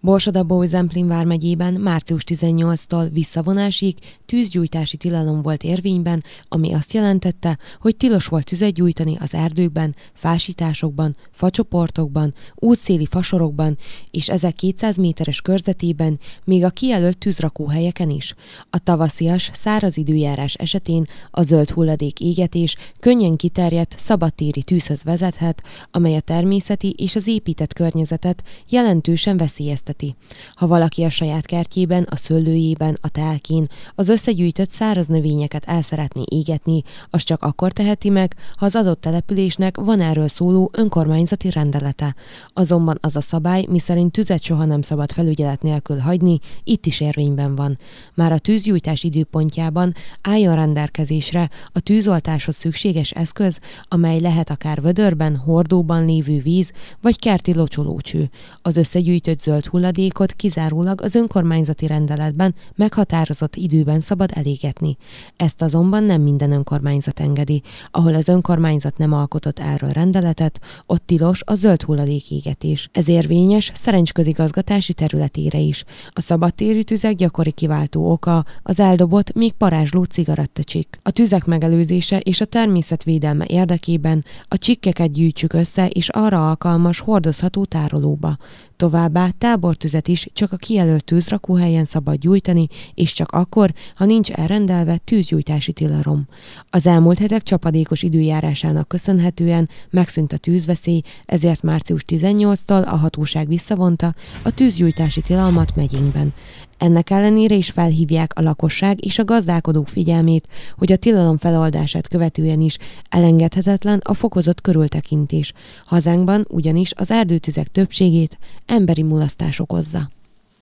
borsodabó Zemplin vármegyében március 18-tól visszavonásig tűzgyújtási tilalom volt érvényben, ami azt jelentette, hogy tilos volt tüzet gyújtani az erdőkben, fásításokban, facsoportokban, útszéli fasorokban és ezek 200 méteres körzetében, még a kijelölt tűzrakóhelyeken is. A tavaszias, száraz időjárás esetén a zöld hulladék égetés könnyen kiterjedt szabadtéri tűzhöz vezethet, amely a természeti és az épített környezetet jelentősen veszélyezteti veszélyezteti. Ha valaki a saját kertjében, a szőlőjében, a telkén az összegyűjtött száraz növényeket el szeretné égetni, az csak akkor teheti meg, ha az adott településnek van erről szóló önkormányzati rendelete. Azonban az a szabály, miszerint tüzet soha nem szabad felügyelet nélkül hagyni, itt is érvényben van. Már a tűzgyújtás időpontjában álljon rendelkezésre a tűzoltáshoz szükséges eszköz, amely lehet akár vödörben, hordóban lévő víz vagy kerti locsolócső. Az összegyűjtött zöld hullámok hulladékot kizárólag az önkormányzati rendeletben meghatározott időben szabad elégetni. Ezt azonban nem minden önkormányzat engedi. Ahol az önkormányzat nem alkotott erről rendeletet, ott tilos a zöld hulladék égetés. Ez érvényes Szerencs közigazgatási területére is. A szabadtéri tüzek gyakori kiváltó oka az eldobott, még parázsló cigarettacsik. A tüzek megelőzése és a természetvédelme érdekében a csikkeket gyűjtsük össze és arra alkalmas hordozható tárolóba. Továbbá tábor sortüzet is csak a kijelölt tűzrakóhelyen szabad gyújtani, és csak akkor, ha nincs elrendelve tűzgyújtási tilalom. Az elmúlt hetek csapadékos időjárásának köszönhetően megszűnt a tűzveszély, ezért március 18-tal a hatóság visszavonta a tűzgyújtási tilalmat megyénkben. Ennek ellenére is felhívják a lakosság és a gazdálkodók figyelmét, hogy a tilalom feloldását követően is elengedhetetlen a fokozott körültekintés. Hazánkban ugyanis az erdőtüzek többségét emberi mulasztás okozza.